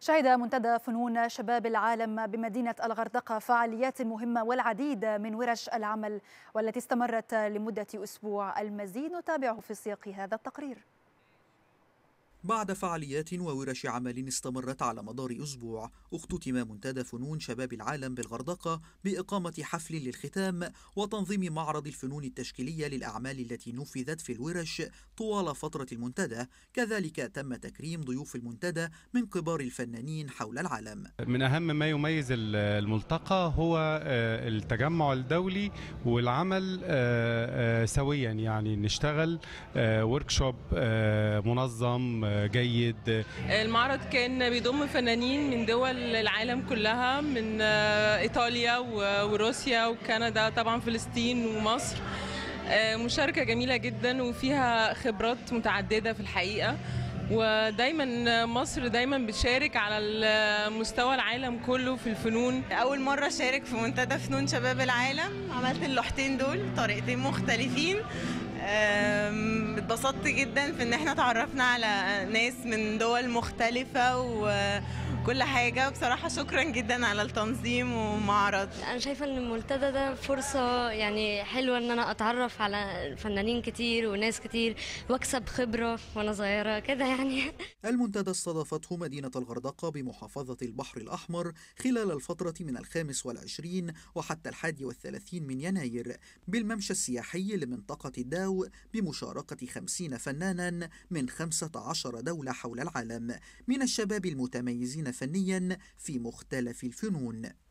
شهد منتدى فنون شباب العالم بمدينة الغردقة فعاليات مهمة والعديد من ورش العمل والتي استمرت لمدة أسبوع المزيد نتابعه في سياق هذا التقرير بعد فعاليات وورش عمل استمرت على مدار أسبوع اختتم منتدى فنون شباب العالم بالغردقة بإقامة حفل للختام وتنظيم معرض الفنون التشكيلية للأعمال التي نفذت في الورش طوال فترة المنتدى كذلك تم تكريم ضيوف المنتدى من كبار الفنانين حول العالم من أهم ما يميز الملتقى هو آه، التجمع الدولي والعمل آه، آه، سويا يعني نشتغل وركشوب منظم جيد المعرض كان بيضم فنانين من دول العالم كلها من آه، ايطاليا وروسيا وكندا طبعا فلسطين ومصر آه، مشاركه جميله جدا وفيها خبرات متعدده في الحقيقه ودايما مصر دايما بتشارك على مستوى العالم كله في الفنون اول مره اشارك في منتدى فنون شباب العالم عملت اللوحتين دول طريقتين مختلفين اتبسطت جدا في ان احنا تعرفنا على ناس من دول مختلفة وكل حاجة بصراحة شكرا جدا على التنظيم ومعرض انا شايفة ان المنتدى ده فرصة يعني حلوة ان انا اتعرف على فنانين كتير وناس كتير واكسب خبرة وانا صغيرة كده يعني المنتدى استضافته مدينة الغردقة بمحافظة البحر الأحمر خلال الفترة من الخامس والعشرين وحتى الحادي والثلاثين من يناير بالممشى السياحي لمنطقة الداو بمشاركة خمسين فنانا من خمسة عشر دولة حول العالم من الشباب المتميزين فنيا في مختلف الفنون